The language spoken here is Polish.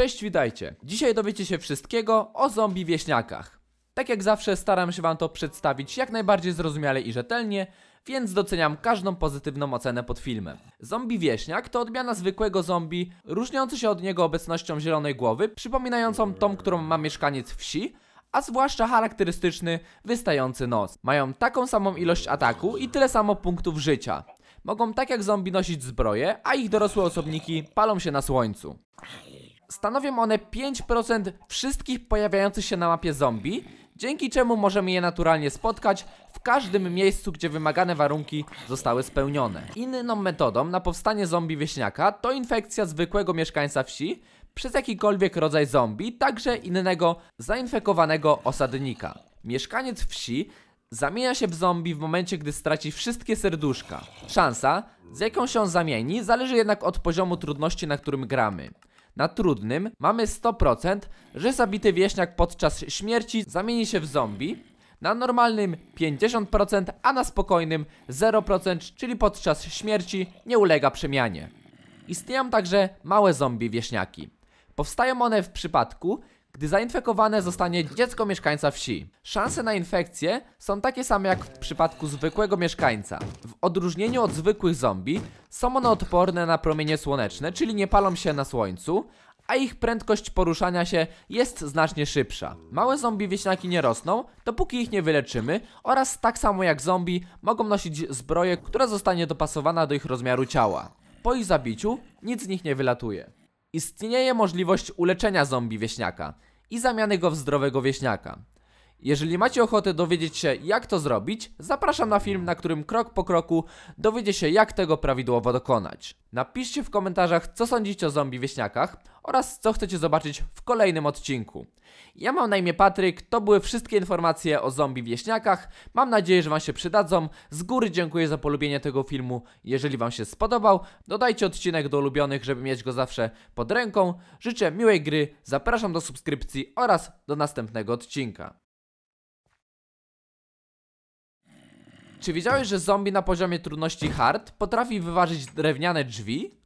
Cześć, witajcie. Dzisiaj dowiecie się wszystkiego o zombie wieśniakach. Tak jak zawsze staram się wam to przedstawić jak najbardziej zrozumiale i rzetelnie, więc doceniam każdą pozytywną ocenę pod filmem. Zombie wieśniak to odmiana zwykłego zombie, różniący się od niego obecnością zielonej głowy, przypominającą tą, którą ma mieszkaniec wsi, a zwłaszcza charakterystyczny, wystający nos. Mają taką samą ilość ataku i tyle samo punktów życia. Mogą tak jak zombie nosić zbroje, a ich dorosłe osobniki palą się na słońcu stanowią one 5% wszystkich pojawiających się na mapie zombie, dzięki czemu możemy je naturalnie spotkać w każdym miejscu, gdzie wymagane warunki zostały spełnione. Inną metodą na powstanie zombie wieśniaka to infekcja zwykłego mieszkańca wsi przez jakikolwiek rodzaj zombie, także innego zainfekowanego osadnika. Mieszkaniec wsi zamienia się w zombie w momencie, gdy straci wszystkie serduszka. Szansa, z jaką się on zamieni, zależy jednak od poziomu trudności, na którym gramy na trudnym mamy 100%, że zabity wieśniak podczas śmierci zamieni się w zombie, na normalnym 50%, a na spokojnym 0%, czyli podczas śmierci nie ulega przemianie. Istnieją także małe zombie wieśniaki. Powstają one w przypadku, gdy zainfekowane zostanie dziecko mieszkańca wsi. Szanse na infekcję są takie same jak w przypadku zwykłego mieszkańca. W odróżnieniu od zwykłych zombie, są one odporne na promienie słoneczne, czyli nie palą się na słońcu, a ich prędkość poruszania się jest znacznie szybsza. Małe zombie wieśniaki nie rosną, dopóki ich nie wyleczymy oraz tak samo jak zombie mogą nosić zbroję, która zostanie dopasowana do ich rozmiaru ciała. Po ich zabiciu nic z nich nie wylatuje. Istnieje możliwość uleczenia zombie wieśniaka i zamiany go w zdrowego wieśniaka. Jeżeli macie ochotę dowiedzieć się jak to zrobić, zapraszam na film, na którym krok po kroku dowiecie się jak tego prawidłowo dokonać. Napiszcie w komentarzach co sądzicie o zombie wieśniakach oraz co chcecie zobaczyć w kolejnym odcinku. Ja mam na imię Patryk, to były wszystkie informacje o zombie wieśniakach, mam nadzieję, że wam się przydadzą. Z góry dziękuję za polubienie tego filmu, jeżeli wam się spodobał, dodajcie odcinek do ulubionych, żeby mieć go zawsze pod ręką. Życzę miłej gry, zapraszam do subskrypcji oraz do następnego odcinka. Czy wiedziałeś, że zombie na poziomie trudności hard potrafi wyważyć drewniane drzwi?